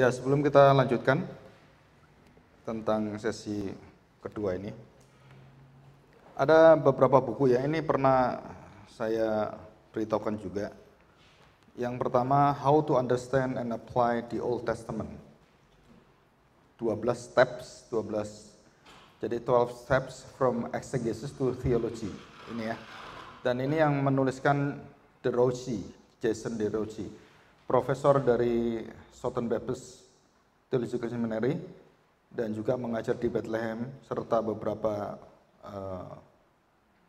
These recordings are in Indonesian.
Ya, sebelum kita lanjutkan tentang sesi kedua ini, ada beberapa buku ya. Ini pernah saya beritahukan juga. Yang pertama, How to Understand and Apply the Old Testament. 12 steps, 12 jadi 12 steps from exegesis to theology. Ini ya. Dan ini yang menuliskan DeRochi, Jason DeRochi, profesor dari Southern Baptist Theological Seminary dan juga mengajar di Bethlehem serta beberapa uh,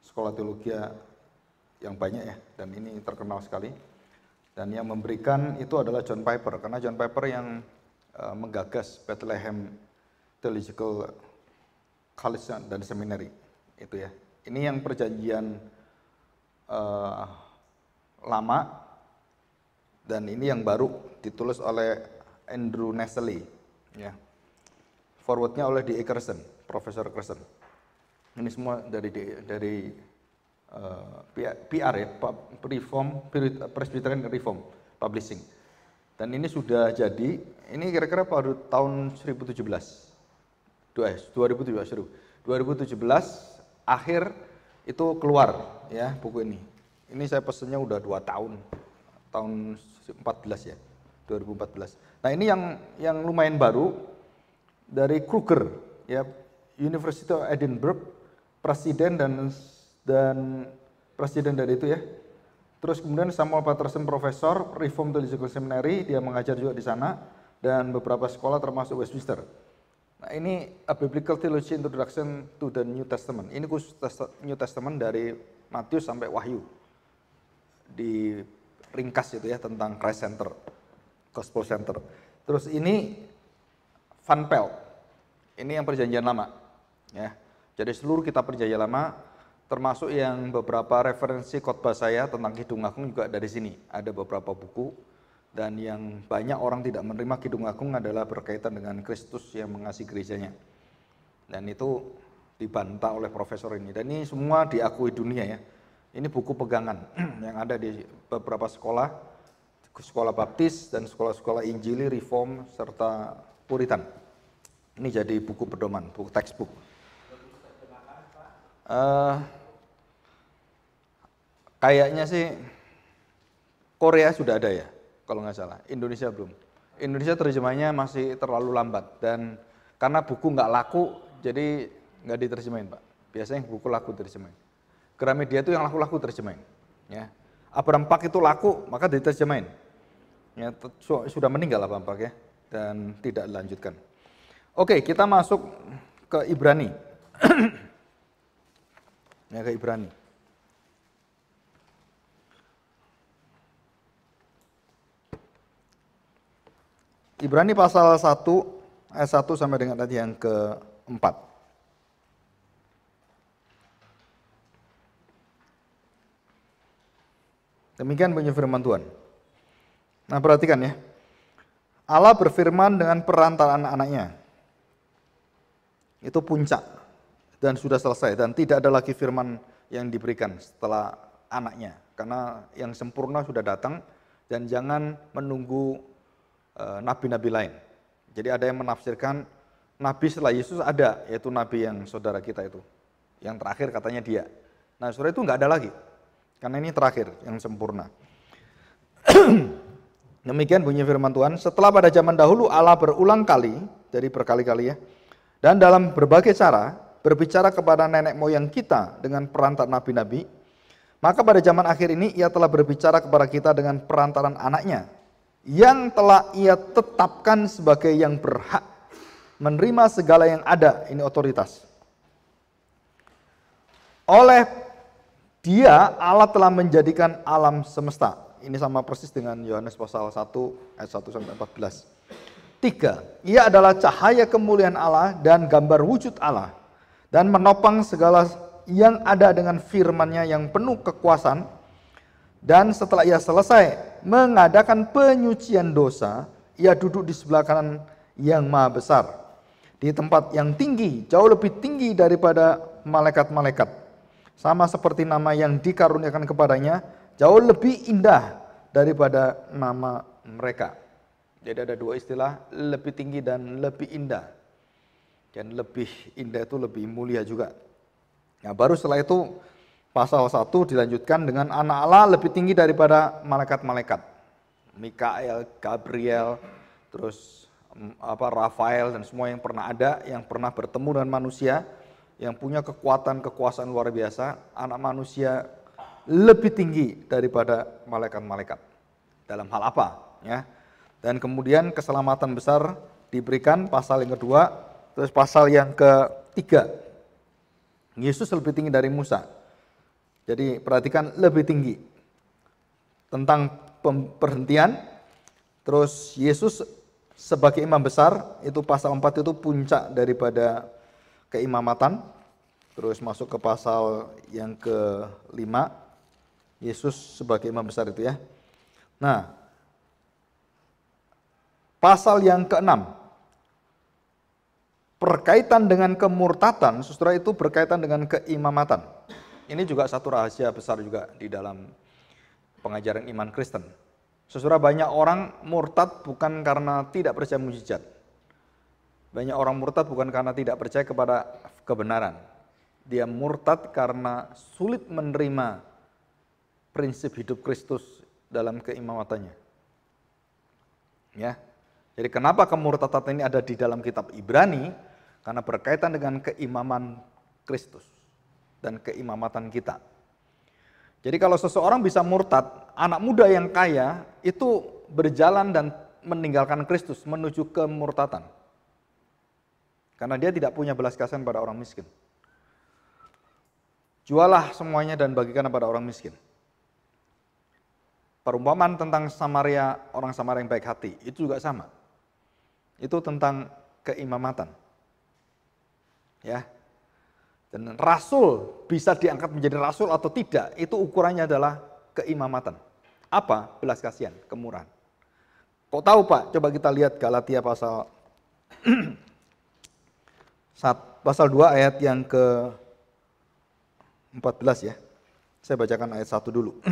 sekolah teologi yang banyak ya dan ini terkenal sekali dan yang memberikan itu adalah John Piper karena John Piper yang uh, menggagas Bethlehem Theological College dan Seminary itu ya ini yang perjanjian uh, lama dan ini yang baru ditulis oleh Andrew Nestle ya forwardnya oleh di Kersen Profesor Kersen ini semua dari dari uh, eh, PR ya Reform Presbyterian Reform Publishing dan ini sudah jadi ini kira-kira pada tahun 2017 2017 2017 akhir itu keluar ya buku ini ini saya pesennya udah dua tahun tahun 14 ya 2014. Nah ini yang yang lumayan baru dari Kruger ya University of Edinburgh presiden dan dan presiden dari itu ya. Terus kemudian Samuel Patterson profesor Reform Theological Seminary dia mengajar juga di sana dan beberapa sekolah termasuk Westminster. Nah ini A Biblical Theology Introduction to the New Testament. Ini khusus New Testament dari Matius sampai Wahyu di ringkas itu ya tentang Christ center, Gospel center. Terus ini Van Pel, ini yang perjanjian lama. ya. Jadi seluruh kita perjanjian lama, termasuk yang beberapa referensi khotbah saya tentang Kidung Agung juga dari sini. Ada beberapa buku, dan yang banyak orang tidak menerima Kidung Agung adalah berkaitan dengan Kristus yang mengasihi gerejanya. Dan itu dibantah oleh profesor ini. Dan ini semua diakui dunia ya. Ini buku pegangan yang ada di beberapa sekolah, sekolah baptis dan sekolah-sekolah injili, reform, serta puritan. Ini jadi buku pedoman, buku textbook. Uh, kayaknya sih Korea sudah ada ya, kalau nggak salah. Indonesia belum. Indonesia terjemahnya masih terlalu lambat dan karena buku nggak laku, jadi nggak diterjemahin pak. Biasanya buku laku terjemahin. Gramedia itu yang laku-laku terjemahin. Ya. Abraham Pak itu laku, maka diterjemahin. Ya, sudah meninggal Abraham Pak ya, dan tidak dilanjutkan. Oke, kita masuk ke Ibrani. ya, ke Ibrani. Ibrani pasal 1 ayat 1 sampai dengan tadi yang keempat. Demikian bunyi firman Tuhan. Nah perhatikan ya. Allah berfirman dengan perantaraan anak-anaknya. Itu puncak dan sudah selesai dan tidak ada lagi firman yang diberikan setelah anaknya karena yang sempurna sudah datang dan jangan menunggu eh, nabi-nabi e, lain. Jadi ada yang menafsirkan nabi setelah Yesus ada yaitu nabi yang saudara kita itu. Yang terakhir katanya dia. Nah, surah itu nggak ada lagi. Karena ini terakhir yang sempurna. Demikian bunyi firman Tuhan. Setelah pada zaman dahulu Allah berulang kali, jadi berkali-kali ya, dan dalam berbagai cara berbicara kepada nenek moyang kita dengan perantara nabi-nabi, maka pada zaman akhir ini ia telah berbicara kepada kita dengan perantaran anaknya yang telah ia tetapkan sebagai yang berhak menerima segala yang ada, ini otoritas. Oleh dia Allah telah menjadikan alam semesta. Ini sama persis dengan Yohanes pasal 1 ayat 1 sampai 14. Tiga, ia adalah cahaya kemuliaan Allah dan gambar wujud Allah dan menopang segala yang ada dengan firman-Nya yang penuh kekuasaan dan setelah ia selesai mengadakan penyucian dosa, ia duduk di sebelah kanan yang maha besar di tempat yang tinggi, jauh lebih tinggi daripada malaikat-malaikat sama seperti nama yang dikaruniakan kepadanya jauh lebih indah daripada nama mereka. Jadi ada dua istilah, lebih tinggi dan lebih indah. Dan lebih indah itu lebih mulia juga. Nah baru setelah itu pasal 1 dilanjutkan dengan anak Allah lebih tinggi daripada malaikat-malaikat. Mikael, Gabriel, terus mm, apa Rafael dan semua yang pernah ada, yang pernah bertemu dengan manusia yang punya kekuatan kekuasaan luar biasa, anak manusia lebih tinggi daripada malaikat-malaikat. Dalam hal apa? Ya. Dan kemudian keselamatan besar diberikan pasal yang kedua, terus pasal yang ketiga. Yesus lebih tinggi dari Musa. Jadi perhatikan lebih tinggi. Tentang perhentian, terus Yesus sebagai imam besar, itu pasal 4 itu puncak daripada keimamatan. Terus masuk ke pasal yang ke lima, Yesus sebagai imam besar itu ya. Nah, pasal yang keenam, berkaitan dengan kemurtatan, sesudah itu berkaitan dengan keimamatan. Ini juga satu rahasia besar juga di dalam pengajaran iman Kristen. Sesudah banyak orang murtad bukan karena tidak percaya mujizat, banyak orang murtad bukan karena tidak percaya kepada kebenaran. Dia murtad karena sulit menerima prinsip hidup Kristus dalam keimamatannya. Ya. Jadi kenapa kemurtadan ini ada di dalam kitab Ibrani? Karena berkaitan dengan keimaman Kristus dan keimamatan kita. Jadi kalau seseorang bisa murtad, anak muda yang kaya itu berjalan dan meninggalkan Kristus menuju murtatan. Karena dia tidak punya belas kasihan pada orang miskin. Jualah semuanya dan bagikan kepada orang miskin. Perumpamaan tentang Samaria, orang Samaria yang baik hati, itu juga sama. Itu tentang keimamatan. Ya. Dan rasul bisa diangkat menjadi rasul atau tidak, itu ukurannya adalah keimamatan. Apa? Belas kasihan, kemurahan. Kok tahu Pak? Coba kita lihat Galatia pasal pasal 2 ayat yang ke 14 ya. Saya bacakan ayat 1 dulu.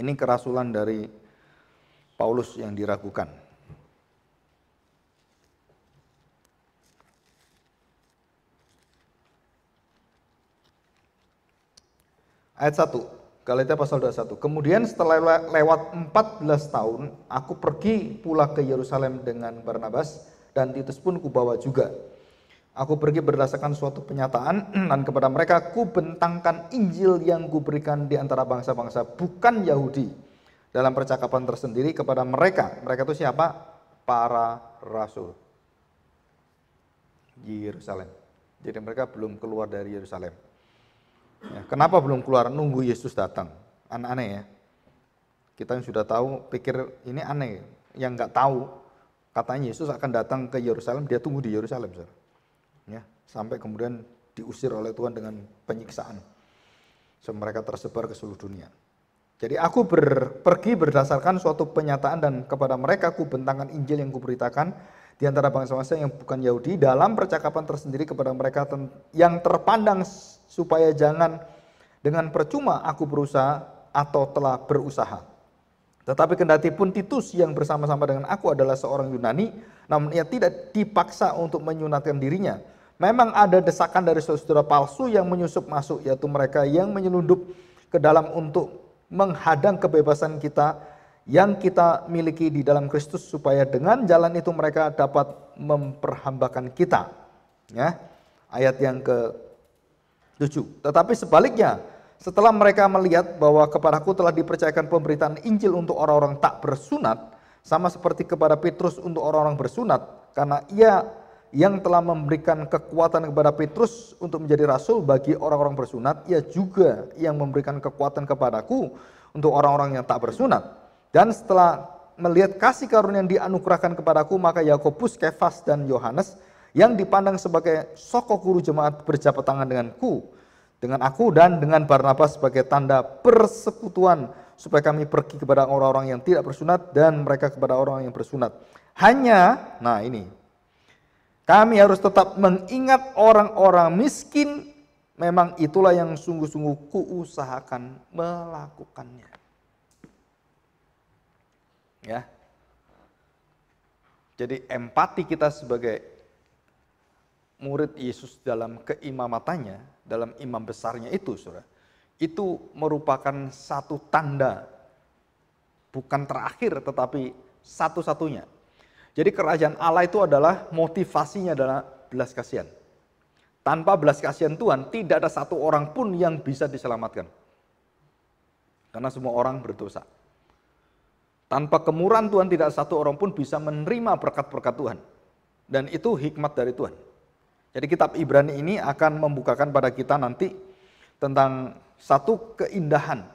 Ini kerasulan dari Paulus yang diragukan. Ayat 1. Galatia pasal 21. Kemudian setelah lewat 14 tahun, aku pergi pula ke Yerusalem dengan Barnabas dan Titus pun kubawa juga. Aku pergi berdasarkan suatu penyataan dan kepada mereka ku bentangkan Injil yang kuberikan di antara bangsa-bangsa bukan Yahudi. Dalam percakapan tersendiri kepada mereka. Mereka itu siapa? Para rasul. Yerusalem. Jadi mereka belum keluar dari Yerusalem. Ya, kenapa belum keluar? Nunggu Yesus datang. Aneh-aneh ya. Kita yang sudah tahu pikir ini aneh. Yang nggak tahu katanya Yesus akan datang ke Yerusalem, dia tunggu di Yerusalem, Ya, sampai kemudian diusir oleh Tuhan dengan penyiksaan. So, mereka tersebar ke seluruh dunia. Jadi aku ber, pergi berdasarkan suatu penyataan dan kepada mereka aku bentangkan Injil yang kuberitakan di antara bangsa-bangsa yang bukan Yahudi dalam percakapan tersendiri kepada mereka yang terpandang supaya jangan dengan percuma aku berusaha atau telah berusaha tetapi kendati pun Titus yang bersama-sama dengan aku adalah seorang Yunani, namun ia tidak dipaksa untuk menyunatkan dirinya. Memang ada desakan dari saudara palsu yang menyusup masuk, yaitu mereka yang menyelundup ke dalam untuk menghadang kebebasan kita yang kita miliki di dalam Kristus supaya dengan jalan itu mereka dapat memperhambakan kita. Ya. Ayat yang ke-7. Tetapi sebaliknya, setelah mereka melihat bahwa kepadaku telah dipercayakan pemberitaan Injil untuk orang-orang tak bersunat, sama seperti kepada Petrus untuk orang-orang bersunat, karena ia yang telah memberikan kekuatan kepada Petrus untuk menjadi rasul bagi orang-orang bersunat, ia juga yang memberikan kekuatan kepadaku untuk orang-orang yang tak bersunat. Dan setelah melihat kasih karunia yang dianugerahkan kepadaku, maka Yakobus, Kefas, dan Yohanes yang dipandang sebagai sokok guru jemaat berjabat tangan denganku dengan aku dan dengan Barnabas sebagai tanda persekutuan supaya kami pergi kepada orang-orang yang tidak bersunat dan mereka kepada orang yang bersunat. Hanya, nah ini, kami harus tetap mengingat orang-orang miskin, memang itulah yang sungguh-sungguh kuusahakan melakukannya. Ya. Jadi empati kita sebagai murid Yesus dalam keimamatannya, dalam imam besarnya itu, saudara, itu merupakan satu tanda, bukan terakhir tetapi satu-satunya. Jadi kerajaan Allah itu adalah motivasinya adalah belas kasihan. Tanpa belas kasihan Tuhan, tidak ada satu orang pun yang bisa diselamatkan. Karena semua orang berdosa. Tanpa kemurahan Tuhan, tidak satu orang pun bisa menerima berkat-berkat Tuhan. Dan itu hikmat dari Tuhan. Jadi kitab Ibrani ini akan membukakan pada kita nanti tentang satu keindahan.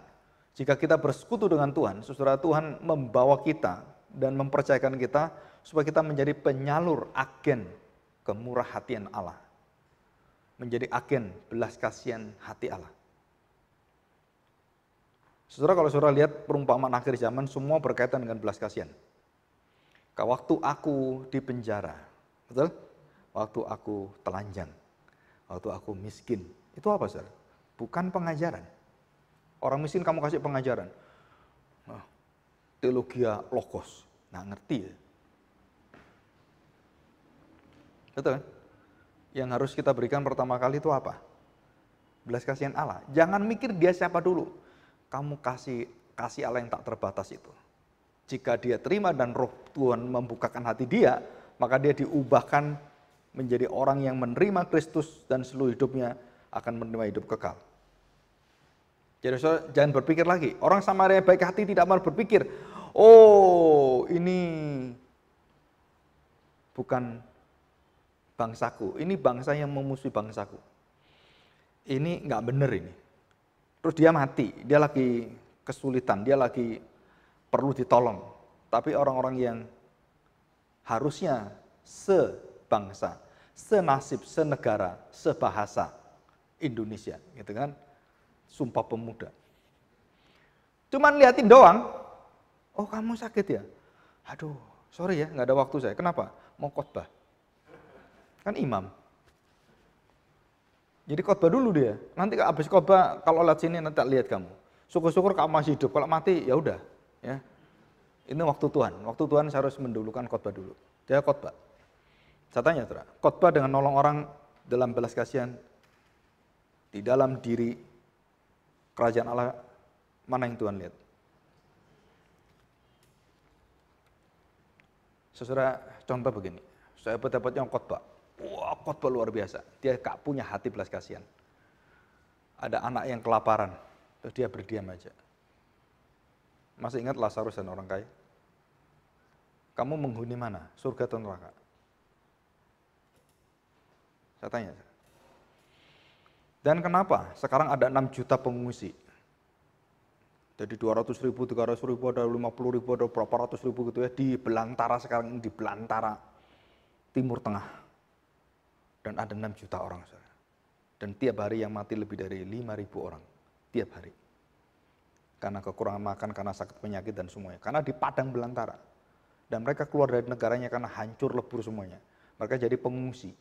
Jika kita bersekutu dengan Tuhan, saudara Tuhan membawa kita dan mempercayakan kita supaya kita menjadi penyalur agen kemurah hatian Allah. Menjadi agen belas kasihan hati Allah. Saudara kalau saudara lihat perumpamaan akhir zaman semua berkaitan dengan belas kasihan. Waktu aku di penjara, betul? waktu aku telanjang, waktu aku miskin. Itu apa, Sir? Bukan pengajaran. Orang miskin kamu kasih pengajaran. Nah, teologia logos. Nah, ngerti ya? Betul kan? Yang harus kita berikan pertama kali itu apa? Belas kasihan Allah. Jangan mikir dia siapa dulu. Kamu kasih kasih Allah yang tak terbatas itu. Jika dia terima dan roh Tuhan membukakan hati dia, maka dia diubahkan menjadi orang yang menerima Kristus dan seluruh hidupnya akan menerima hidup kekal. Jadi so, jangan berpikir lagi. Orang Samaria baik hati tidak mau berpikir, oh ini bukan bangsaku. Ini bangsa yang memusuhi bangsaku. Ini nggak benar ini. Terus dia mati, dia lagi kesulitan, dia lagi perlu ditolong. Tapi orang-orang yang harusnya se sebangsa, senasib, senegara, sebahasa Indonesia, gitu kan? Sumpah pemuda. Cuman liatin doang. Oh kamu sakit ya? Aduh, sorry ya, nggak ada waktu saya. Kenapa? Mau khotbah. Kan imam. Jadi khotbah dulu dia. Nanti abis khotbah kalau lihat sini nanti lihat kamu. Syukur-syukur kamu masih hidup. Kalau mati ya udah, ya. Ini waktu Tuhan. Waktu Tuhan saya harus mendulukan khotbah dulu. Dia khotbah. Saya tanya, saudara, khotbah dengan nolong orang dalam belas kasihan di dalam diri kerajaan Allah mana yang Tuhan lihat? Saudara, contoh begini. Saya yang khotbah. Wah, khotbah luar biasa. Dia gak punya hati belas kasihan. Ada anak yang kelaparan. Terus dia berdiam aja. Masih ingat Lazarus dan orang kaya? Kamu menghuni mana? Surga atau neraka? Saya tanya. Dan kenapa sekarang ada 6 juta pengungsi? Jadi 200 ribu, 300 ribu, ada 50 ribu, ada berapa ratus ribu gitu ya di belantara sekarang ini, di belantara Timur Tengah. Dan ada 6 juta orang. Dan tiap hari yang mati lebih dari 5 ribu orang. Tiap hari. Karena kekurangan makan, karena sakit penyakit dan semuanya. Karena di padang belantara. Dan mereka keluar dari negaranya karena hancur lebur semuanya. Mereka jadi pengungsi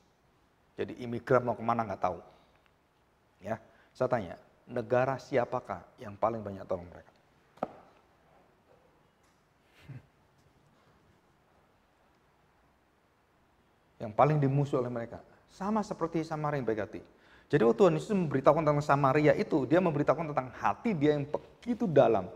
jadi imigran mau kemana nggak tahu. Ya, saya tanya, negara siapakah yang paling banyak tolong mereka? Yang paling dimusuh oleh mereka. Sama seperti Samaria yang baik hati. Jadi waktu Tuhan Yesus memberitahukan tentang Samaria itu, dia memberitahukan tentang hati dia yang begitu dalam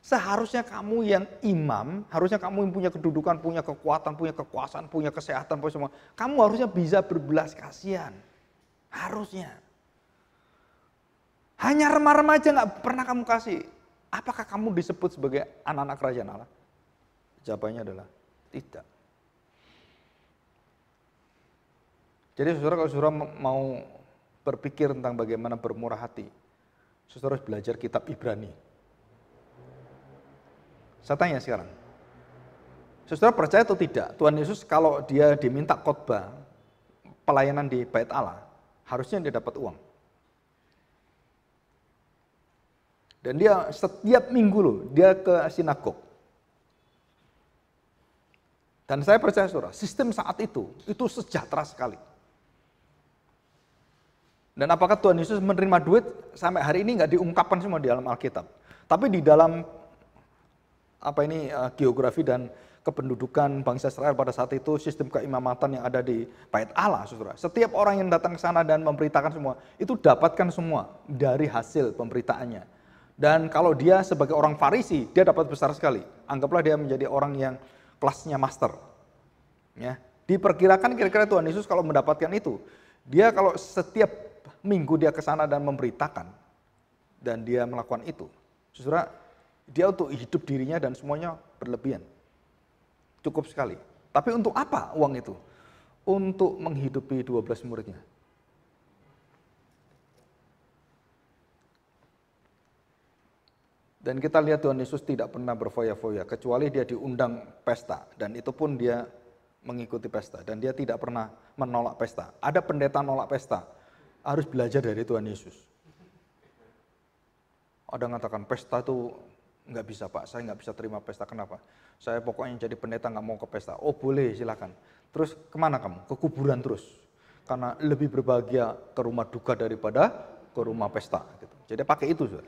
Seharusnya kamu yang imam, harusnya kamu yang punya kedudukan, punya kekuatan, punya kekuasaan, punya kesehatan, punya semua. Kamu harusnya bisa berbelas kasihan. Harusnya. Hanya remah-remah aja nggak pernah kamu kasih. Apakah kamu disebut sebagai anak-anak kerajaan Allah? Jawabannya adalah tidak. Jadi saudara kalau saudara mau berpikir tentang bagaimana bermurah hati, saudara harus belajar kitab Ibrani. Saya tanya sekarang. Saudara percaya atau tidak, Tuhan Yesus kalau dia diminta khotbah pelayanan di bait Allah, harusnya dia dapat uang. Dan dia setiap minggu loh, dia ke sinagog. Dan saya percaya saudara, sistem saat itu, itu sejahtera sekali. Dan apakah Tuhan Yesus menerima duit sampai hari ini nggak diungkapkan semua di dalam Alkitab. Tapi di dalam apa ini uh, geografi dan kependudukan bangsa Israel pada saat itu, sistem keimamatan yang ada di Bait Allah, saudara. Setiap orang yang datang ke sana dan memberitakan semua, itu dapatkan semua dari hasil pemberitaannya. Dan kalau dia sebagai orang Farisi, dia dapat besar sekali. Anggaplah dia menjadi orang yang kelasnya master. Ya, diperkirakan kira-kira Tuhan Yesus kalau mendapatkan itu, dia kalau setiap minggu dia ke sana dan memberitakan dan dia melakukan itu. Saudara, dia untuk hidup dirinya dan semuanya berlebihan. Cukup sekali. Tapi untuk apa uang itu? Untuk menghidupi 12 muridnya. Dan kita lihat Tuhan Yesus tidak pernah berfoya-foya, kecuali dia diundang pesta. Dan itu pun dia mengikuti pesta. Dan dia tidak pernah menolak pesta. Ada pendeta nolak pesta. Harus belajar dari Tuhan Yesus. Ada yang mengatakan pesta itu nggak bisa pak, saya nggak bisa terima pesta. Kenapa? Saya pokoknya jadi pendeta nggak mau ke pesta. Oh boleh, silakan. Terus kemana kamu? Ke kuburan terus. Karena lebih berbahagia ke rumah duka daripada ke rumah pesta. Gitu. Jadi pakai itu. Sudah.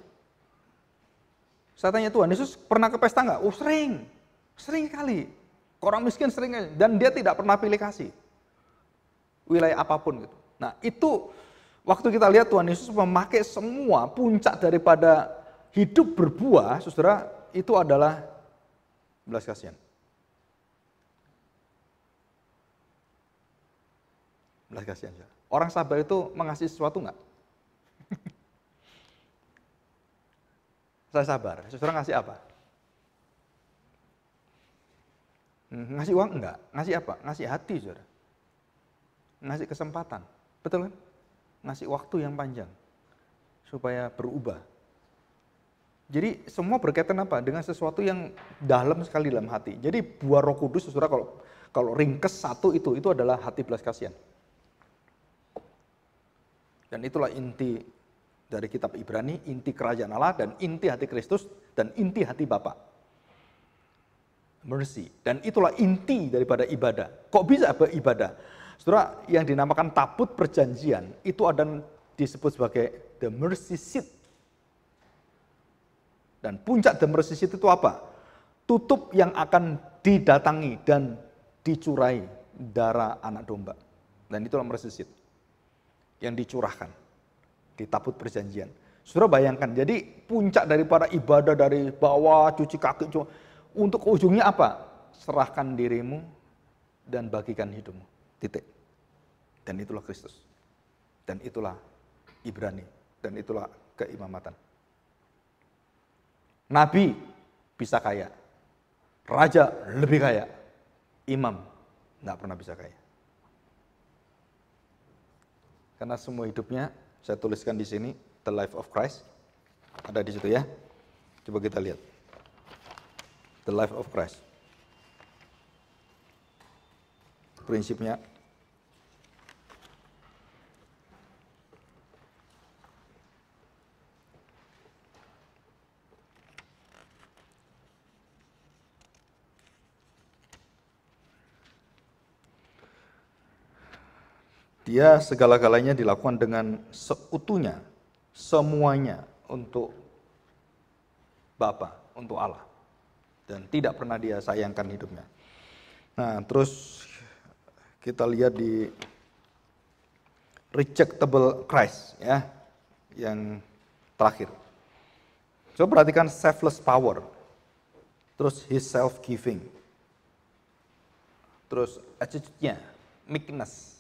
Saya tanya Tuhan, Yesus pernah ke pesta nggak? Oh sering, sering kali. Orang miskin sering kali. Dan dia tidak pernah pilih kasih. Wilayah apapun gitu. Nah itu waktu kita lihat Tuhan Yesus memakai semua puncak daripada hidup berbuah, saudara, itu adalah belas kasihan. Belas kasihan. saudara. Orang sabar itu mengasihi sesuatu enggak? Saya sabar, saudara ngasih apa? Hmm, ngasih uang enggak? Ngasih apa? Ngasih hati, saudara. Ngasih kesempatan. Betul kan? Ngasih waktu yang panjang. Supaya berubah jadi semua berkaitan apa? Dengan sesuatu yang dalam sekali dalam hati. Jadi buah roh kudus, saudara kalau kalau ringkes satu itu, itu adalah hati belas kasihan. Dan itulah inti dari kitab Ibrani, inti kerajaan Allah dan inti hati Kristus dan inti hati Bapa. Mercy. Dan itulah inti daripada ibadah. Kok bisa apa ibadah? Saudara, yang dinamakan taput perjanjian itu ada disebut sebagai the mercy seat dan puncak resesi itu apa? Tutup yang akan didatangi dan dicurai darah anak domba. Dan itulah mersisit yang dicurahkan ditabut perjanjian. Sudah bayangkan, jadi puncak daripada ibadah dari bawah, cuci kaki, cuci, untuk ujungnya apa? Serahkan dirimu dan bagikan hidupmu. Titik. Dan itulah Kristus. Dan itulah Ibrani. Dan itulah keimamatan. Nabi bisa kaya. Raja lebih kaya. Imam nggak pernah bisa kaya. Karena semua hidupnya saya tuliskan di sini The Life of Christ. Ada di situ ya. Coba kita lihat. The Life of Christ. Prinsipnya Dia segala-galanya dilakukan dengan seutuhnya, semuanya untuk Bapa, untuk Allah. Dan tidak pernah dia sayangkan hidupnya. Nah, terus kita lihat di rejectable Christ ya, yang terakhir. Coba perhatikan selfless power. Terus his self giving. Terus attitude-nya, meekness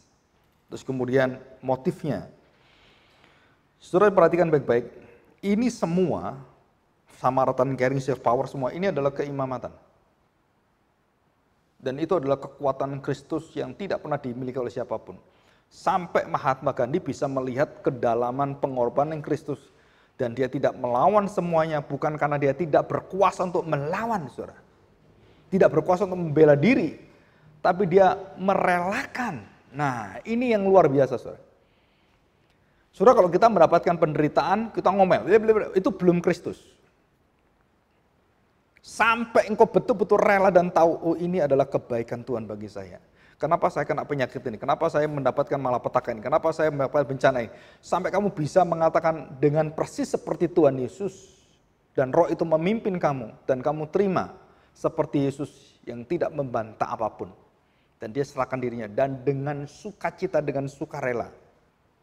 terus kemudian motifnya. Saudara perhatikan baik-baik, ini semua Samaratan caring self power semua ini adalah keimamatan. Dan itu adalah kekuatan Kristus yang tidak pernah dimiliki oleh siapapun. Sampai Mahatma Gandhi bisa melihat kedalaman pengorbanan Kristus dan dia tidak melawan semuanya bukan karena dia tidak berkuasa untuk melawan saudara. Tidak berkuasa untuk membela diri, tapi dia merelakan Nah, ini yang luar biasa, saudara. Saudara, kalau kita mendapatkan penderitaan, kita ngomel, eh, itu belum Kristus. Sampai engkau betul-betul rela dan tahu, oh ini adalah kebaikan Tuhan bagi saya. Kenapa saya kena penyakit ini? Kenapa saya mendapatkan malapetaka ini? Kenapa saya mendapatkan bencana ini? Sampai kamu bisa mengatakan dengan persis seperti Tuhan Yesus. Dan roh itu memimpin kamu. Dan kamu terima seperti Yesus yang tidak membantah apapun. Dan dia serahkan dirinya. Dan dengan sukacita, dengan sukarela.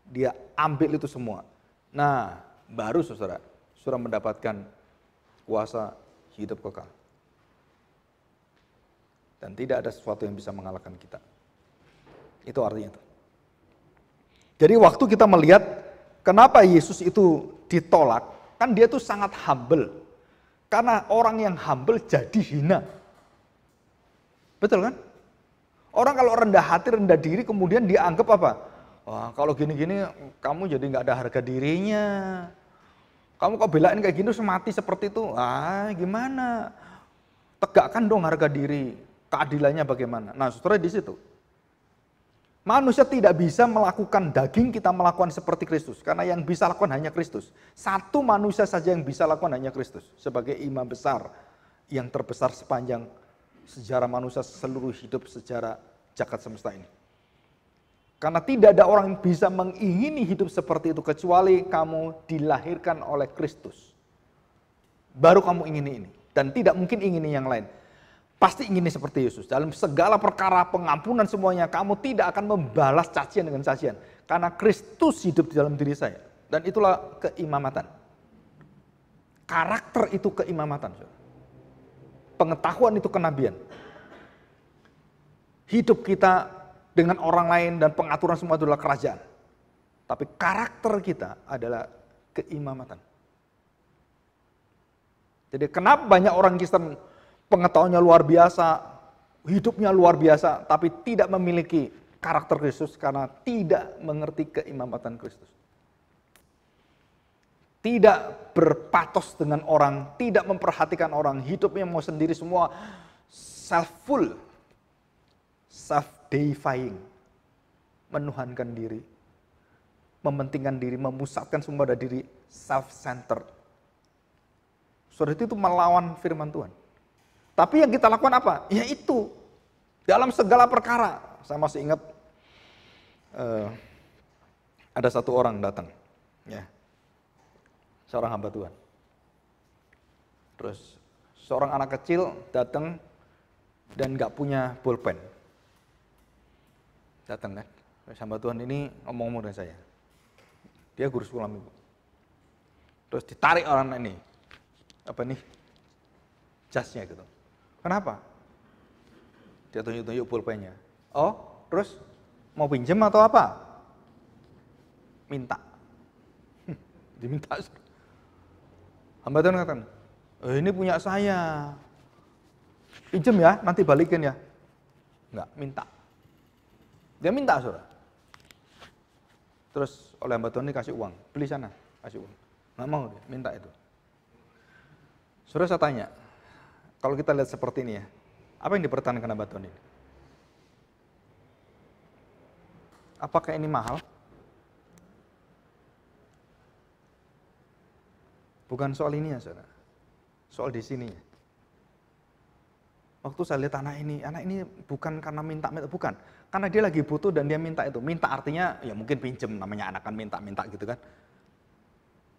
Dia ambil itu semua. Nah, baru saudara, saudara mendapatkan kuasa hidup kekal. Dan tidak ada sesuatu yang bisa mengalahkan kita. Itu artinya. Jadi waktu kita melihat kenapa Yesus itu ditolak, kan dia itu sangat humble. Karena orang yang humble jadi hina. Betul kan? Orang kalau rendah hati, rendah diri kemudian dianggap apa? Wah, kalau gini-gini kamu jadi nggak ada harga dirinya. Kamu kok belain kayak gini semati seperti itu. Ah, gimana? Tegakkan dong harga diri. Keadilannya bagaimana? Nah, saudara di situ. Manusia tidak bisa melakukan daging kita melakukan seperti Kristus. Karena yang bisa lakukan hanya Kristus. Satu manusia saja yang bisa lakukan hanya Kristus. Sebagai imam besar yang terbesar sepanjang sejarah manusia seluruh hidup, sejarah jagat semesta ini. Karena tidak ada orang yang bisa mengingini hidup seperti itu kecuali kamu dilahirkan oleh Kristus. Baru kamu ingini ini. Dan tidak mungkin ingini yang lain. Pasti ingini seperti Yesus. Dalam segala perkara pengampunan semuanya kamu tidak akan membalas cacian dengan cacian. Karena Kristus hidup di dalam diri saya. Dan itulah keimamatan. Karakter itu keimamatan. Saudara pengetahuan itu kenabian. Hidup kita dengan orang lain dan pengaturan semua itu adalah kerajaan. Tapi karakter kita adalah keimamatan. Jadi kenapa banyak orang Kristen pengetahuannya luar biasa, hidupnya luar biasa, tapi tidak memiliki karakter Kristus karena tidak mengerti keimamatan Kristus tidak berpatos dengan orang, tidak memperhatikan orang, hidupnya mau sendiri semua self-full, self-deifying, menuhankan diri, mementingkan diri, memusatkan semua pada diri, self-centered. Saudara itu melawan firman Tuhan. Tapi yang kita lakukan apa? Ya itu, dalam segala perkara. Saya masih ingat uh, ada satu orang datang, ya, seorang hamba Tuhan. Terus seorang anak kecil datang dan nggak punya pulpen. Datang kan, terus hamba Tuhan ini ngomong-ngomong dengan saya. Dia guru sekolah minggu. Terus ditarik orang ini, apa nih, jasnya gitu. Kenapa? Dia tunjuk-tunjuk pulpennya. Oh, terus mau pinjem atau apa? Minta. Diminta Hamba Tuhan katakan, eh, ini punya saya. Pinjem ya, nanti balikin ya. Enggak, minta. Dia minta saudara. Terus oleh hamba Tuhan kasih uang, beli sana, kasih uang. Enggak mau dia, minta itu. Saudara saya tanya, kalau kita lihat seperti ini ya, apa yang dipertahankan hamba Tuhan ini? Apakah ini mahal? Bukan soal ini ya, saudara. Soal di sini. Waktu saya lihat anak ini, anak ini bukan karena minta-minta, bukan. Karena dia lagi butuh dan dia minta itu. Minta artinya ya mungkin pinjem namanya anak kan minta-minta gitu kan.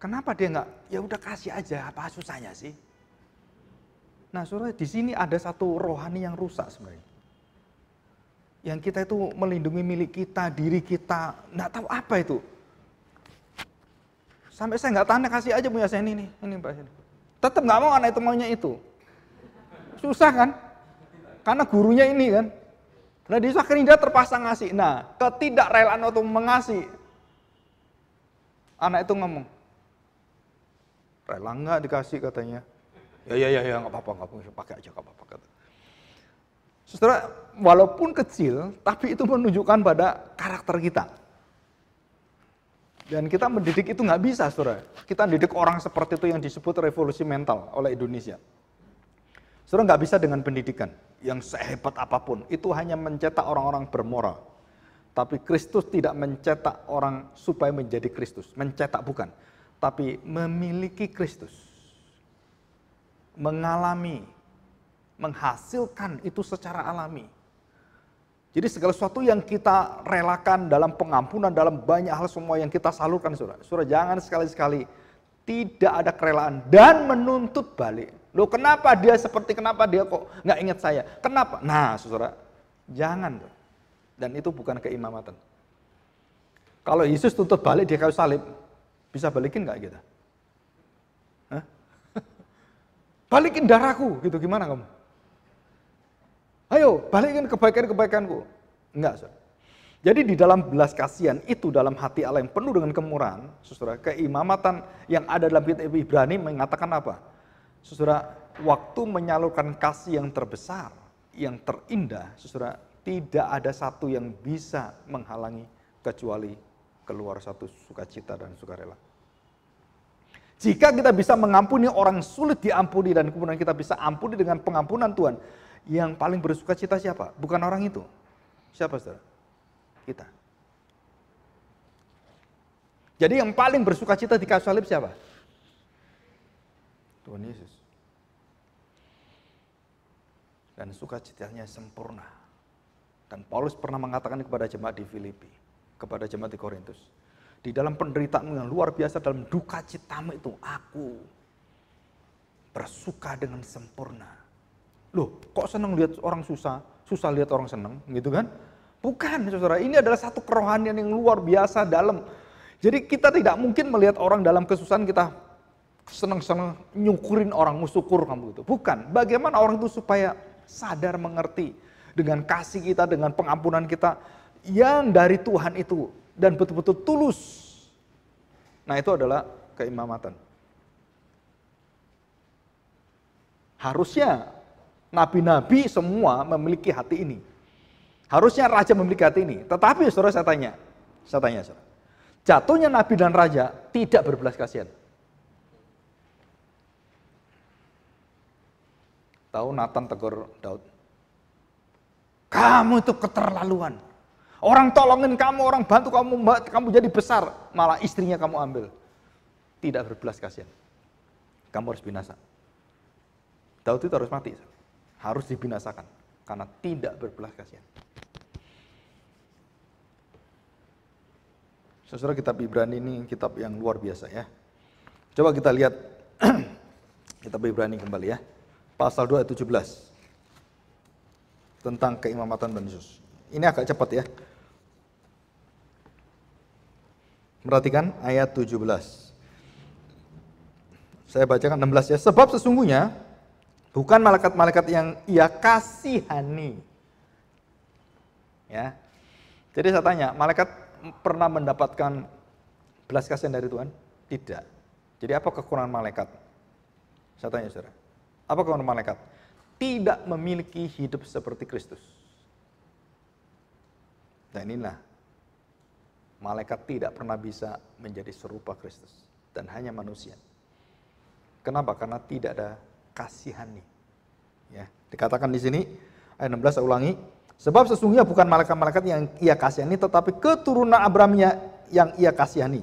Kenapa dia nggak? Ya udah kasih aja, apa susahnya sih? Nah, saudara, di sini ada satu rohani yang rusak sebenarnya. Yang kita itu melindungi milik kita, diri kita, nggak tahu apa itu. Sampai saya nggak tanya kasih aja punya saya ini nih, ini Pak Tetap nggak mau anak itu maunya itu. Susah kan? Karena gurunya ini kan. Nah di akhirnya dia terpaksa ngasih. Nah relaan untuk mengasih. Anak itu ngomong. Rela nggak dikasih katanya. Ya ya ya ya nggak apa-apa nggak apa-apa pakai aja nggak apa-apa kata. Saudara, walaupun kecil, tapi itu menunjukkan pada karakter kita. Dan kita mendidik itu nggak bisa, saudara. Kita mendidik orang seperti itu yang disebut revolusi mental oleh Indonesia. Saudara nggak bisa dengan pendidikan yang sehebat apapun. Itu hanya mencetak orang-orang bermoral. Tapi Kristus tidak mencetak orang supaya menjadi Kristus. Mencetak bukan. Tapi memiliki Kristus. Mengalami. Menghasilkan itu secara alami jadi segala sesuatu yang kita relakan dalam pengampunan, dalam banyak hal semua yang kita salurkan, saudara. Saudara jangan sekali-sekali tidak ada kerelaan dan menuntut balik. Loh kenapa dia seperti kenapa dia kok nggak ingat saya? Kenapa? Nah saudara, jangan. Dan itu bukan keimamatan. Kalau Yesus tuntut balik dia kayu salib, bisa balikin nggak kita? Hah? balikin darahku, gitu gimana kamu? Ayo, balikin kebaikan-kebaikanku. Enggak, saudara. Jadi di dalam belas kasihan itu dalam hati Allah yang penuh dengan kemurahan, saudara, keimamatan yang ada dalam kitab Ibrani mengatakan apa? Saudara, waktu menyalurkan kasih yang terbesar, yang terindah, saudara, tidak ada satu yang bisa menghalangi kecuali keluar satu sukacita dan sukarela. Jika kita bisa mengampuni orang sulit diampuni dan kemudian kita bisa ampuni dengan pengampunan Tuhan, yang paling bersuka cita siapa? Bukan orang itu. Siapa saudara? Kita. Jadi yang paling bersuka cita di kayu salib siapa? Tuhan Yesus. Dan sukacitanya sempurna. Dan Paulus pernah mengatakan kepada jemaat di Filipi, kepada jemaat di Korintus, di dalam penderitaan yang luar biasa, dalam duka citamu itu, aku bersuka dengan sempurna loh kok seneng lihat orang susah, susah lihat orang seneng gitu kan? Bukan saudara, ini adalah satu kerohanian yang luar biasa dalam. Jadi kita tidak mungkin melihat orang dalam kesusahan kita seneng-seneng nyukurin orang, musukur kamu itu. Bukan, bagaimana orang itu supaya sadar mengerti dengan kasih kita, dengan pengampunan kita yang dari Tuhan itu dan betul-betul tulus. Nah itu adalah keimamatan. Harusnya Nabi-nabi semua memiliki hati ini. Harusnya raja memiliki hati ini. Tetapi saudara saya tanya, saya tanya saudara. Jatuhnya nabi dan raja tidak berbelas kasihan. Tahu Nathan tegur Daud. Kamu itu keterlaluan. Orang tolongin kamu, orang bantu kamu, kamu jadi besar. Malah istrinya kamu ambil. Tidak berbelas kasihan. Kamu harus binasa. Daud itu harus mati harus dibinasakan karena tidak berbelas kasihan. Saudara kitab Ibrani ini kitab yang luar biasa ya. Coba kita lihat kitab Ibrani kembali ya. Pasal 2 ayat 17. Tentang keimamatan dan Yesus. Ini agak cepat ya. Perhatikan ayat 17. Saya bacakan 16 ya. Sebab sesungguhnya Bukan malaikat-malaikat yang ia kasihani. Ya. Jadi saya tanya, malaikat pernah mendapatkan belas kasihan dari Tuhan? Tidak. Jadi apa kekurangan malaikat? Saya tanya saudara. Apa kekurangan malaikat? Tidak memiliki hidup seperti Kristus. Dan inilah malaikat tidak pernah bisa menjadi serupa Kristus dan hanya manusia. Kenapa? Karena tidak ada kasihani. Ya, dikatakan di sini ayat 16 saya ulangi, sebab sesungguhnya bukan malaikat-malaikat yang ia kasihani tetapi keturunan Abrahamnya yang ia kasihani.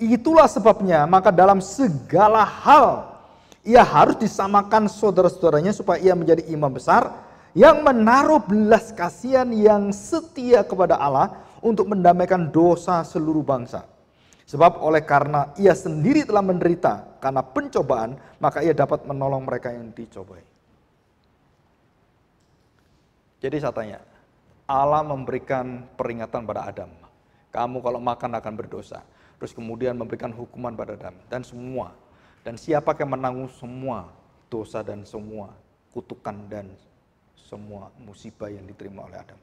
Itulah sebabnya maka dalam segala hal ia harus disamakan saudara-saudaranya supaya ia menjadi imam besar yang menaruh belas kasihan yang setia kepada Allah untuk mendamaikan dosa seluruh bangsa. Sebab oleh karena ia sendiri telah menderita karena pencobaan, maka ia dapat menolong mereka yang dicobai. Jadi saya tanya, Allah memberikan peringatan pada Adam. Kamu kalau makan akan berdosa. Terus kemudian memberikan hukuman pada Adam dan semua. Dan siapa yang menanggung semua dosa dan semua kutukan dan semua musibah yang diterima oleh Adam.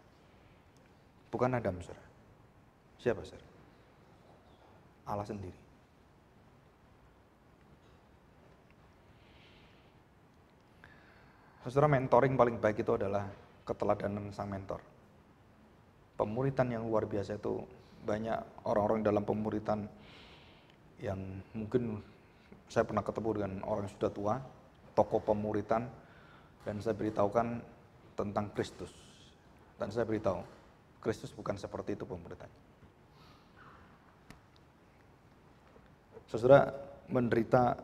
Bukan Adam, saudara. Siapa, saudara? Allah sendiri. Saudara mentoring paling baik itu adalah keteladanan sang mentor. Pemuritan yang luar biasa itu banyak orang-orang dalam pemuritan yang mungkin saya pernah ketemu dengan orang yang sudah tua, tokoh pemuritan, dan saya beritahukan tentang Kristus. Dan saya beritahu, Kristus bukan seperti itu pemuritannya. Saudara menderita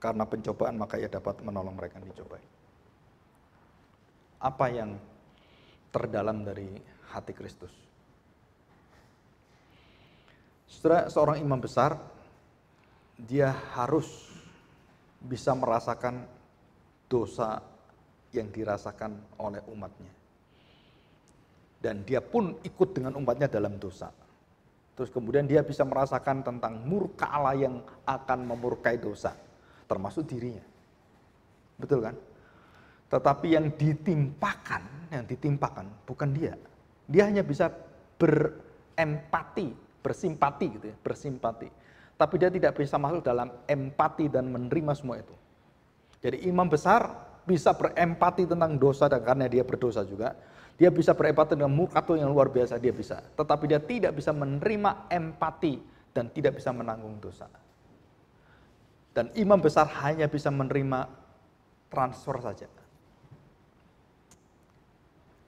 karena pencobaan maka ia dapat menolong mereka yang dicobai apa yang terdalam dari hati Kristus. Setelah seorang imam besar, dia harus bisa merasakan dosa yang dirasakan oleh umatnya. Dan dia pun ikut dengan umatnya dalam dosa. Terus kemudian dia bisa merasakan tentang murka Allah yang akan memurkai dosa, termasuk dirinya. Betul kan? Tetapi yang ditimpakan, yang ditimpakan bukan dia. Dia hanya bisa berempati, bersimpati gitu ya, bersimpati. Tapi dia tidak bisa masuk dalam empati dan menerima semua itu. Jadi imam besar bisa berempati tentang dosa dan karena dia berdosa juga. Dia bisa berempati dengan muka tuh yang luar biasa dia bisa. Tetapi dia tidak bisa menerima empati dan tidak bisa menanggung dosa. Dan imam besar hanya bisa menerima transfer saja.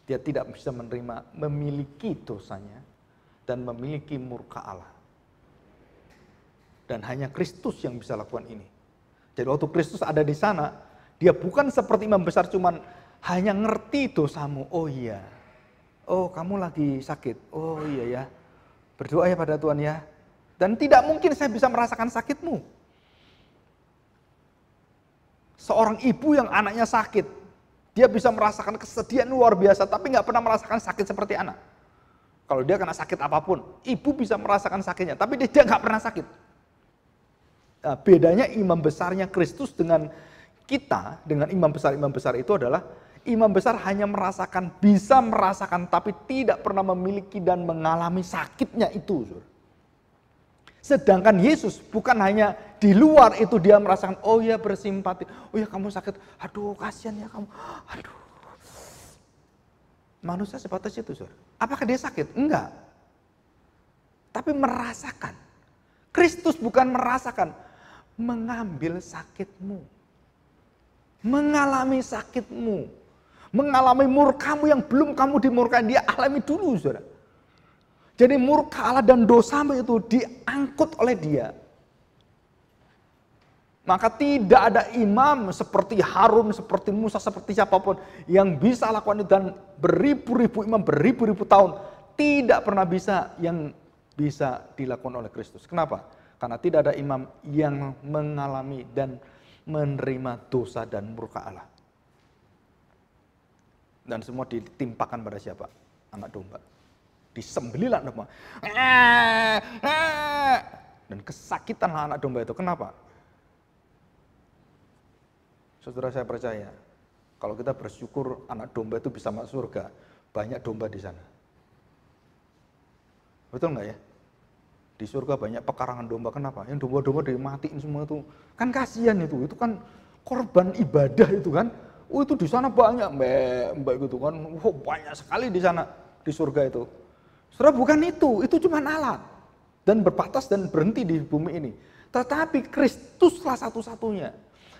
Dia tidak bisa menerima, memiliki dosanya dan memiliki murka Allah. Dan hanya Kristus yang bisa lakukan ini. Jadi waktu Kristus ada di sana, dia bukan seperti imam besar cuman hanya ngerti dosamu. Oh iya. Oh, kamu lagi sakit. Oh iya ya. Berdoa ya pada Tuhan ya. Dan tidak mungkin saya bisa merasakan sakitmu. Seorang ibu yang anaknya sakit, dia bisa merasakan kesedihan luar biasa, tapi nggak pernah merasakan sakit seperti anak. Kalau dia kena sakit apapun, ibu bisa merasakan sakitnya, tapi dia nggak pernah sakit. Nah, bedanya imam besarnya Kristus dengan kita, dengan imam besar-imam besar itu adalah imam besar hanya merasakan, bisa merasakan, tapi tidak pernah memiliki dan mengalami sakitnya itu. Saudara. Sedangkan Yesus bukan hanya di luar itu dia merasakan, oh ya bersimpati, oh ya kamu sakit, aduh kasihan ya kamu, aduh. Manusia sebatas itu, saudara. Apakah dia sakit? Enggak. Tapi merasakan. Kristus bukan merasakan, mengambil sakitmu. Mengalami sakitmu. Mengalami murkamu yang belum kamu dimurkai, dia alami dulu, saudara jadi murka Allah dan dosa itu diangkut oleh dia. Maka tidak ada imam seperti Harun, seperti Musa, seperti siapapun yang bisa lakukan itu dan beribu-ribu imam beribu-ribu tahun tidak pernah bisa yang bisa dilakukan oleh Kristus. Kenapa? Karena tidak ada imam yang mengalami dan menerima dosa dan murka Allah. Dan semua ditimpakan pada siapa? Anak domba disembelilah domba. Dan kesakitan anak domba itu. Kenapa? Saudara saya percaya, kalau kita bersyukur anak domba itu bisa masuk surga, banyak domba di sana. Betul nggak ya? Di surga banyak pekarangan domba. Kenapa? Yang domba-domba dimatiin semua itu. Kan kasihan itu. Itu kan korban ibadah itu kan. Oh itu di sana banyak mbak, mbak gitu kan. Oh, banyak sekali di sana di surga itu. Saudara bukan itu, itu cuma alat dan berbatas dan berhenti di bumi ini. Tetapi Kristuslah satu-satunya.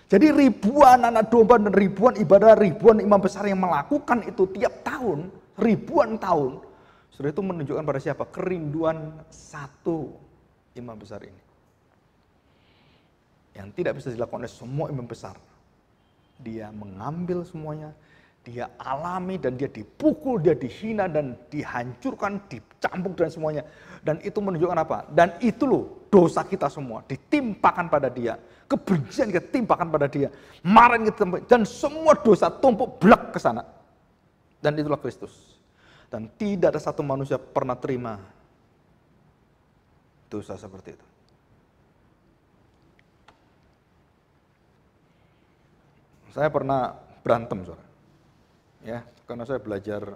Jadi ribuan anak domba dan ribuan ibadah, ribuan imam besar yang melakukan itu tiap tahun, ribuan tahun. sudah itu menunjukkan pada siapa? Kerinduan satu imam besar ini. Yang tidak bisa dilakukan oleh semua imam besar. Dia mengambil semuanya, dia alami dan dia dipukul, dia dihina dan dihancurkan, dicampuk dan semuanya. Dan itu menunjukkan apa? Dan itu loh dosa kita semua ditimpakan pada dia. Kebencian kita timpakan pada dia. Marah kita dan semua dosa tumpuk belak ke sana. Dan itulah Kristus. Dan tidak ada satu manusia pernah terima dosa seperti itu. Saya pernah berantem, saudara ya karena saya belajar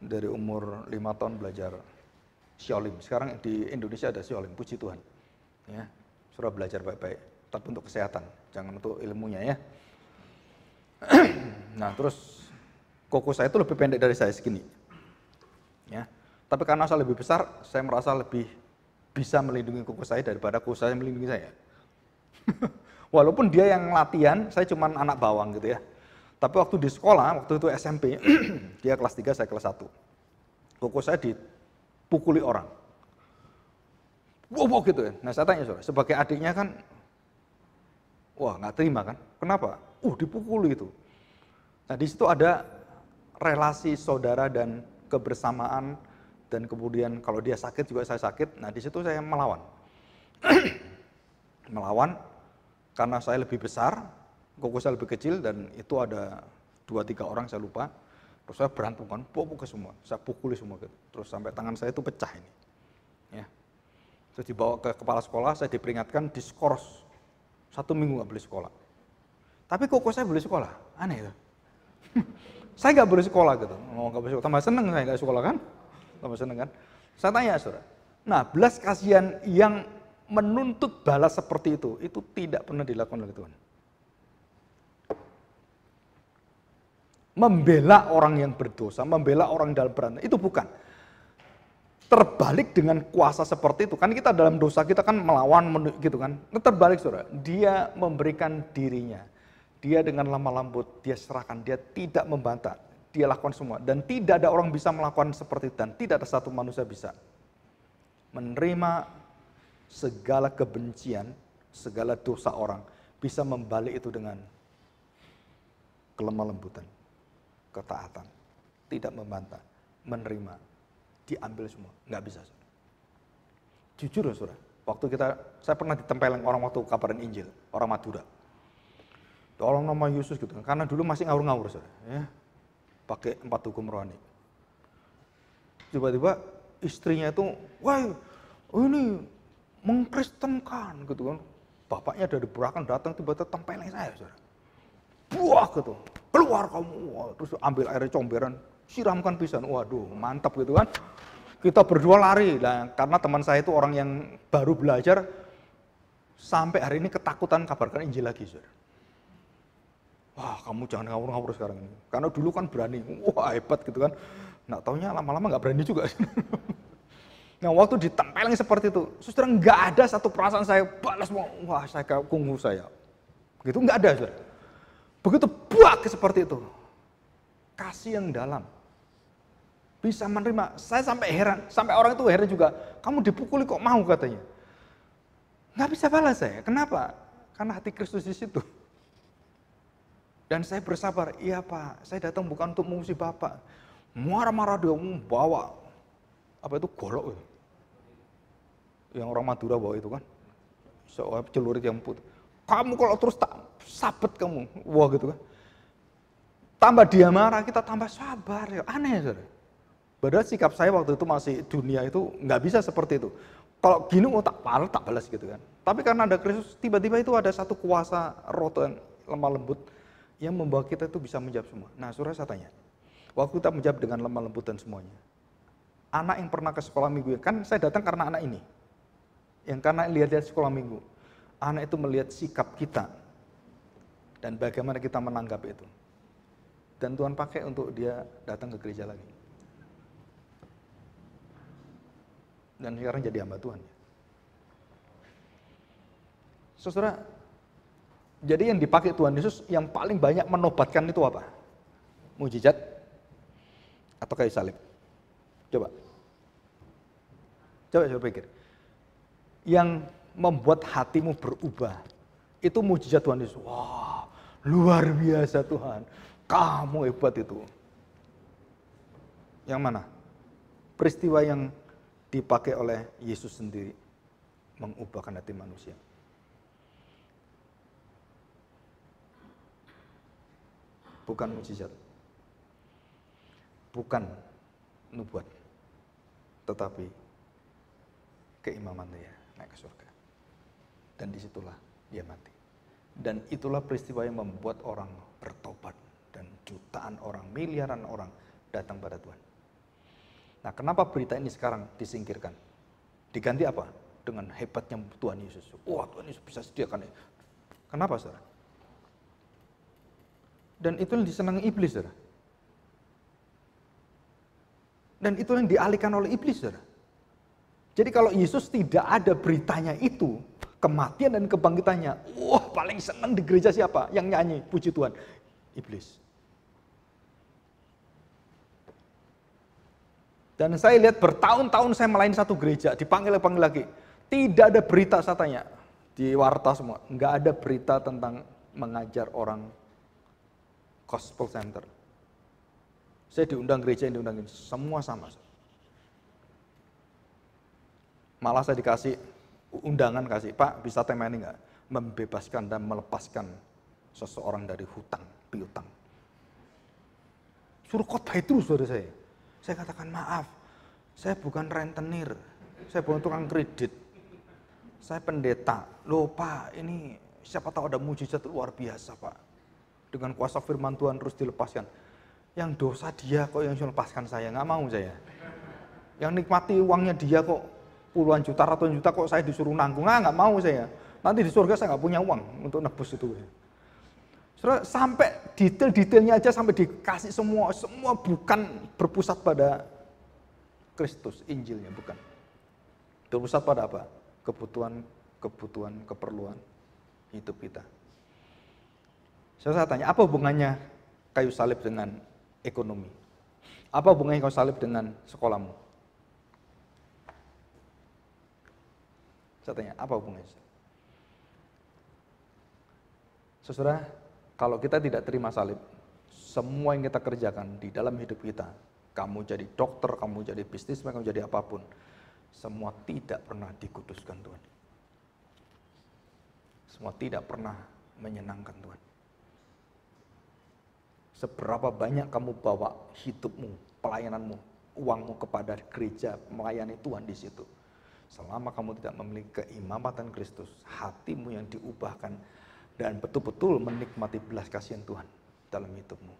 dari umur lima tahun belajar Siolim. Sekarang di Indonesia ada Siolim, puji Tuhan. Ya, sudah belajar baik-baik, tapi untuk kesehatan, jangan untuk ilmunya ya. nah terus koko saya itu lebih pendek dari saya segini. Ya, tapi karena saya lebih besar, saya merasa lebih bisa melindungi koko saya daripada koko saya melindungi saya. Walaupun dia yang latihan, saya cuma anak bawang gitu ya. Tapi waktu di sekolah, waktu itu SMP, dia kelas 3, saya kelas 1. Koko saya dipukuli orang. Wow, wow gitu ya. Nah saya tanya saudara, sebagai adiknya kan, wah nggak terima kan. Kenapa? Uh dipukuli itu. Nah di situ ada relasi saudara dan kebersamaan dan kemudian kalau dia sakit juga saya sakit. Nah di situ saya melawan, melawan karena saya lebih besar, kokosnya lebih kecil dan itu ada dua tiga orang saya lupa terus saya berantem kan pukul ke semua saya pukuli semua gitu terus sampai tangan saya itu pecah ini ya terus dibawa ke kepala sekolah saya diperingatkan diskors satu minggu nggak beli sekolah tapi koko saya beli sekolah aneh itu saya nggak beli sekolah gitu mau nggak beli sekolah tambah seneng saya nggak sekolah kan tambah seneng kan saya tanya saudara nah belas kasihan yang menuntut balas seperti itu itu tidak pernah dilakukan oleh Tuhan membela orang yang berdosa, membela orang dalam berantem. Itu bukan. Terbalik dengan kuasa seperti itu. Kan kita dalam dosa kita kan melawan gitu kan. Terbalik saudara. Dia memberikan dirinya. Dia dengan lama lembut, dia serahkan, dia tidak membantah. Dia lakukan semua. Dan tidak ada orang bisa melakukan seperti itu. Dan tidak ada satu manusia bisa. Menerima segala kebencian, segala dosa orang. Bisa membalik itu dengan kelemah lembutan ketaatan, tidak membantah, menerima, diambil semua, nggak bisa. Jujur loh saudara, waktu kita, saya pernah ditempelin orang waktu kabarin Injil, orang Madura. Tolong nama Yesus gitu, karena dulu masih ngawur-ngawur saudara, ya. pakai empat hukum rohani. Tiba-tiba istrinya itu, wah ini mengkristenkan gitu kan. Bapaknya dari Berakan datang tiba-tiba tempelin saya saudara. Buah gitu keluar kamu. Wah, terus ambil air comberan, siramkan pisan. Waduh, mantap gitu kan. Kita berdua lari. Nah, karena teman saya itu orang yang baru belajar, sampai hari ini ketakutan kabarkan Injil lagi. sir. Wah, kamu jangan ngawur-ngawur sekarang ini. Karena dulu kan berani. Wah, hebat gitu kan. nggak taunya lama-lama nggak berani juga. Nah waktu ditempelin seperti itu, saudara nggak ada satu perasaan saya balas wah saya kunggu saya. Gitu nggak ada saudara. Begitu buak seperti itu. Kasih yang dalam. Bisa menerima. Saya sampai heran. Sampai orang itu heran juga. Kamu dipukuli kok mau katanya. Nggak bisa balas saya. Kenapa? Karena hati Kristus di situ. Dan saya bersabar. Iya Pak, saya datang bukan untuk mengusir Bapak. Marah-marah dia hmm, bawa Apa itu? Golok. Yang orang Madura bawa itu kan. Seorang celurit yang putih. Kamu kalau terus tak sabet kamu. Wah gitu kan. Tambah dia marah, kita tambah sabar. Ya. Aneh, saudara. Padahal sikap saya waktu itu masih dunia itu nggak bisa seperti itu. Kalau gini mau oh, tak pal, tak balas gitu kan. Tapi karena ada Kristus, tiba-tiba itu ada satu kuasa roh yang lemah lembut yang membawa kita itu bisa menjawab semua. Nah, surah saya tanya, waktu kita menjawab dengan lemah lembut dan semuanya, anak yang pernah ke sekolah minggu, ya, kan saya datang karena anak ini, yang karena lihat-lihat sekolah minggu, anak itu melihat sikap kita dan bagaimana kita menanggap itu. Dan Tuhan pakai untuk dia datang ke gereja lagi. Dan sekarang jadi hamba Tuhan. Saudara, jadi yang dipakai Tuhan Yesus yang paling banyak menobatkan itu apa? Mujizat atau kayu salib? Coba. Coba saya pikir. Yang membuat hatimu berubah itu mujizat Tuhan Yesus. Wah, wow, Luar biasa Tuhan. Kamu hebat itu. Yang mana? Peristiwa yang dipakai oleh Yesus sendiri mengubahkan hati manusia. Bukan mujizat. Bukan nubuat. Tetapi keimaman dia naik ke surga. Dan disitulah dia mati. Dan itulah peristiwa yang membuat orang bertobat. Dan jutaan orang, miliaran orang datang pada Tuhan. Nah kenapa berita ini sekarang disingkirkan? Diganti apa? Dengan hebatnya Tuhan Yesus. Wah Tuhan Yesus bisa sediakan. Kenapa saudara? Dan itu yang disenangi iblis saudara. Dan itu yang dialihkan oleh iblis saudara. Jadi kalau Yesus tidak ada beritanya itu, kematian dan kebangkitannya. Wah, paling senang di gereja siapa? Yang nyanyi, puji Tuhan. Iblis. Dan saya lihat bertahun-tahun saya melayani satu gereja, dipanggil-panggil lagi. Tidak ada berita saya tanya di warta semua, nggak ada berita tentang mengajar orang gospel center. Saya diundang gereja yang diundang semua sama. Malah saya dikasih undangan kasih, Pak bisa temani nggak? Membebaskan dan melepaskan seseorang dari hutang, piutang. Suruh khotbah itu saudara saya. Saya katakan maaf, saya bukan rentenir, saya bukan tukang kredit, saya pendeta. Loh Pak, ini siapa tahu ada mujizat luar biasa Pak. Dengan kuasa firman Tuhan terus dilepaskan. Yang dosa dia kok yang melepaskan saya, nggak mau saya. Yang nikmati uangnya dia kok puluhan juta, ratusan juta kok saya disuruh nanggung, ah nggak mau saya. Nanti di surga saya nggak punya uang untuk nebus itu. Surah, sampai detail-detailnya aja sampai dikasih semua, semua bukan berpusat pada Kristus, Injilnya bukan. Berpusat pada apa? Kebutuhan, kebutuhan, keperluan hidup kita. Saya tanya, apa hubungannya kayu salib dengan ekonomi? Apa hubungannya kayu salib dengan sekolahmu? Saya tanya, apa hubungannya? Saudara, kalau kita tidak terima salib, semua yang kita kerjakan di dalam hidup kita, kamu jadi dokter, kamu jadi bisnis, kamu jadi apapun, semua tidak pernah dikuduskan Tuhan. Semua tidak pernah menyenangkan Tuhan. Seberapa banyak kamu bawa hidupmu, pelayananmu, uangmu kepada gereja, melayani Tuhan di situ Selama kamu tidak memiliki keimamatan Kristus, hatimu yang diubahkan dan betul-betul menikmati belas kasihan Tuhan dalam hidupmu.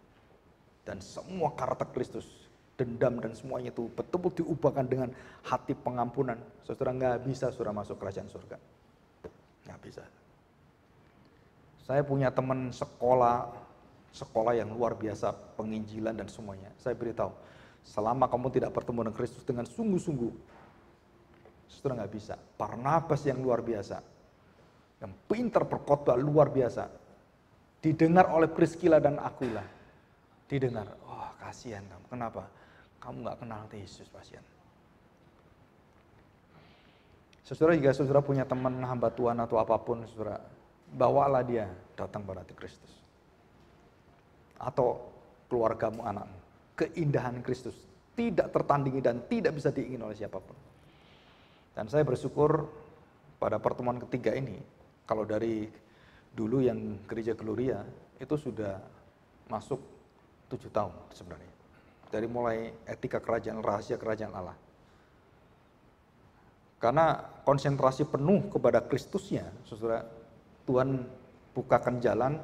Dan semua karakter Kristus, dendam dan semuanya itu betul-betul diubahkan dengan hati pengampunan. Saudara nggak bisa saudara masuk kerajaan surga. Nggak bisa. Saya punya teman sekolah, sekolah yang luar biasa, penginjilan dan semuanya. Saya beritahu, selama kamu tidak bertemu dengan Kristus dengan sungguh-sungguh, Saudara nggak bisa. Barnabas yang luar biasa. Yang pinter perkotbah luar biasa. Didengar oleh Priscila dan Aquila. Didengar, oh kasihan kamu. Kenapa? Kamu nggak kenal Yesus pasien. Saudara juga saudara punya teman hamba Tuhan atau apapun, saudara bawalah dia datang pada Kristus. Atau keluargamu, anakmu. Keindahan Kristus tidak tertandingi dan tidak bisa diingini oleh siapapun. Dan saya bersyukur pada pertemuan ketiga ini, kalau dari dulu yang gereja Gloria itu sudah masuk tujuh tahun sebenarnya. Dari mulai etika kerajaan, rahasia kerajaan Allah. Karena konsentrasi penuh kepada Kristusnya, sesudah Tuhan bukakan jalan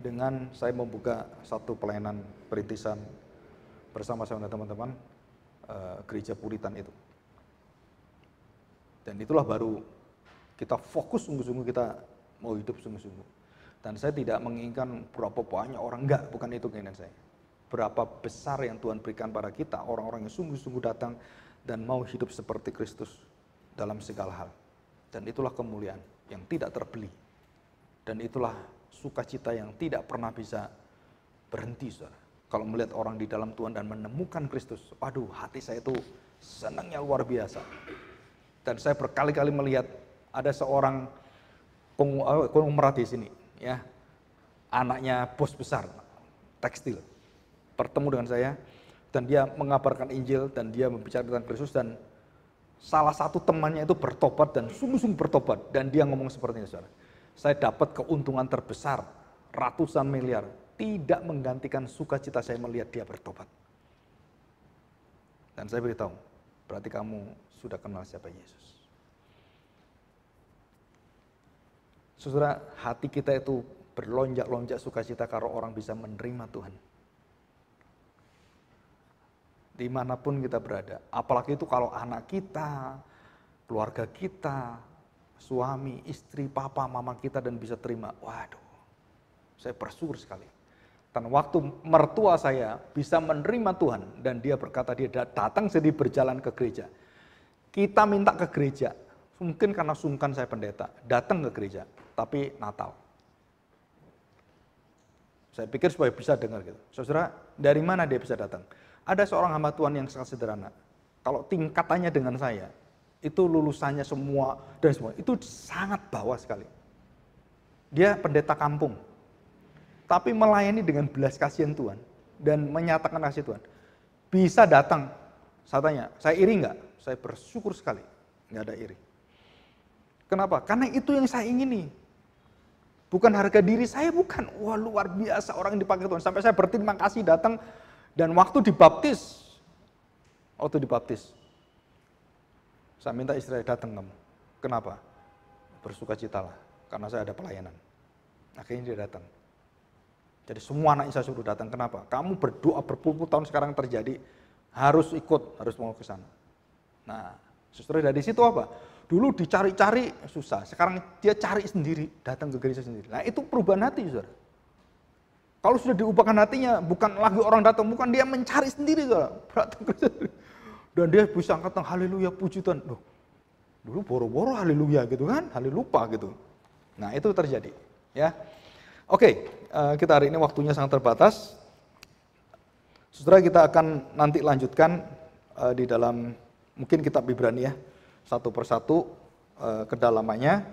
dengan saya membuka satu pelayanan perintisan bersama sama teman-teman eh, gereja Puritan itu. Dan itulah baru kita fokus sungguh-sungguh kita mau hidup sungguh-sungguh. Dan saya tidak menginginkan berapa banyak orang, enggak, bukan itu keinginan saya. Berapa besar yang Tuhan berikan pada kita, orang-orang yang sungguh-sungguh datang dan mau hidup seperti Kristus dalam segala hal. Dan itulah kemuliaan yang tidak terbeli. Dan itulah sukacita yang tidak pernah bisa berhenti, saudara. Kalau melihat orang di dalam Tuhan dan menemukan Kristus, waduh hati saya itu senangnya luar biasa. Dan saya berkali-kali melihat ada seorang konglomerat di sini, ya, anaknya bos besar tekstil, bertemu dengan saya dan dia mengabarkan Injil dan dia membicarakan tentang Kristus dan salah satu temannya itu bertobat dan sungguh-sungguh bertobat dan dia ngomong seperti ini saudara. Saya dapat keuntungan terbesar ratusan miliar tidak menggantikan sukacita saya melihat dia bertobat. Dan saya beritahu, berarti kamu sudah kenal siapa Yesus. Saudara, hati kita itu berlonjak-lonjak sukacita kalau orang bisa menerima Tuhan. Dimanapun kita berada, apalagi itu kalau anak kita, keluarga kita, suami, istri, papa, mama kita dan bisa terima. Waduh, saya bersyukur sekali. Dan waktu mertua saya bisa menerima Tuhan dan dia berkata dia datang sedih berjalan ke gereja. Kita minta ke gereja. Mungkin karena sungkan saya pendeta, datang ke gereja, tapi Natal. Saya pikir supaya bisa dengar gitu. Saudara, dari mana dia bisa datang? Ada seorang hamba Tuhan yang sangat sederhana. Kalau tingkatannya dengan saya, itu lulusannya semua dan semua, itu sangat bawah sekali. Dia pendeta kampung, tapi melayani dengan belas kasihan Tuhan dan menyatakan kasih Tuhan. Bisa datang, saya tanya, saya iri nggak? saya bersyukur sekali, nggak ada iri. Kenapa? Karena itu yang saya ingini. Bukan harga diri saya, bukan. Wah luar biasa orang yang dipakai Tuhan. Sampai saya berterima kasih datang dan waktu dibaptis. Waktu dibaptis. Saya minta istri saya datang kamu. Kenapa? Bersuka cita lah. Karena saya ada pelayanan. Akhirnya dia datang. Jadi semua anak saya suruh datang. Kenapa? Kamu berdoa berpuluh-puluh tahun sekarang terjadi. Harus ikut, harus mau ke sana. Nah, justru dari situ apa? Dulu dicari-cari susah, sekarang dia cari sendiri, datang ke gereja sendiri. Nah, itu perubahan hati, saudara. Kalau sudah diubahkan hatinya, bukan lagi orang datang, bukan dia mencari sendiri, saudara. Datang gereja Dan dia bisa angkat haleluya, puji Tuhan. Loh, dulu boro-boro haleluya gitu kan, halelupa gitu. Nah, itu terjadi, ya. Oke, eh, kita hari ini waktunya sangat terbatas. Saudara kita akan nanti lanjutkan eh, di dalam mungkin kitab berani ya, satu persatu e, kedalamannya,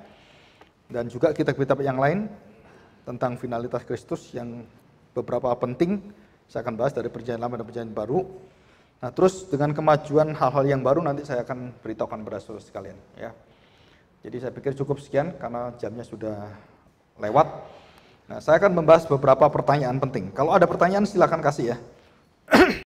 dan juga kita kitab yang lain tentang finalitas Kristus yang beberapa penting, saya akan bahas dari perjanjian lama dan perjanjian baru. Nah terus dengan kemajuan hal-hal yang baru nanti saya akan beritahukan kepada saudara sekalian ya. Jadi saya pikir cukup sekian karena jamnya sudah lewat. Nah, saya akan membahas beberapa pertanyaan penting. Kalau ada pertanyaan silahkan kasih ya.